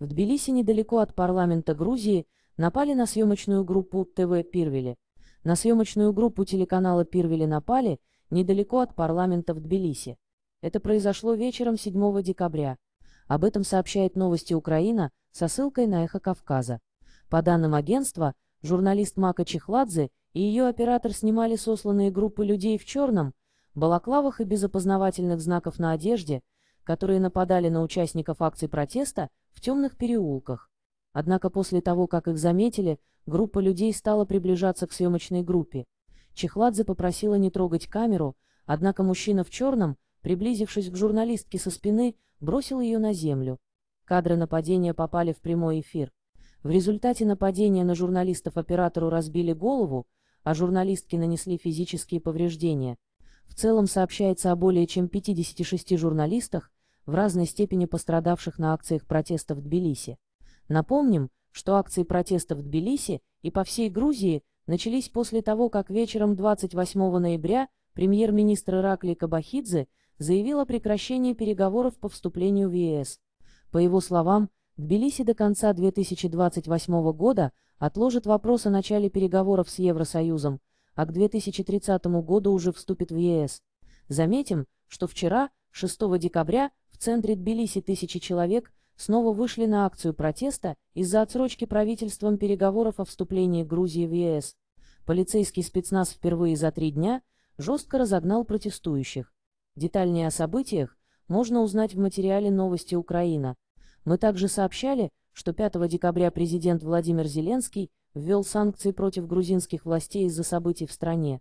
В Тбилиси недалеко от парламента Грузии напали на съемочную группу ТВ «Пирвели». На съемочную группу телеканала «Пирвели» напали недалеко от парламента в Тбилиси. Это произошло вечером 7 декабря. Об этом сообщает новости Украина со ссылкой на «Эхо Кавказа». По данным агентства, журналист Мака Чехладзе и ее оператор снимали сосланные группы людей в черном, балаклавах и без опознавательных знаков на одежде, которые нападали на участников акций протеста в темных переулках. Однако после того, как их заметили, группа людей стала приближаться к съемочной группе. Чехладзе попросила не трогать камеру, однако мужчина в черном, приблизившись к журналистке со спины, бросил ее на землю. Кадры нападения попали в прямой эфир. В результате нападения на журналистов оператору разбили голову, а журналистки нанесли физические повреждения. В целом сообщается о более чем 56 журналистах, в разной степени пострадавших на акциях протеста в Тбилиси. Напомним, что акции протеста в Тбилиси и по всей Грузии начались после того, как вечером 28 ноября премьер-министр Иракли Кабахидзе заявил о прекращении переговоров по вступлению в ЕС. По его словам, Тбилиси до конца 2028 года отложит вопрос о начале переговоров с Евросоюзом, а к 2030 году уже вступит в ЕС. Заметим, что вчера, 6 декабря, центре Тбилиси тысячи человек снова вышли на акцию протеста из-за отсрочки правительством переговоров о вступлении Грузии в ЕС. Полицейский спецназ впервые за три дня жестко разогнал протестующих. Детальнее о событиях можно узнать в материале «Новости Украина». Мы также сообщали, что 5 декабря президент Владимир Зеленский ввел санкции против грузинских властей из-за событий в стране.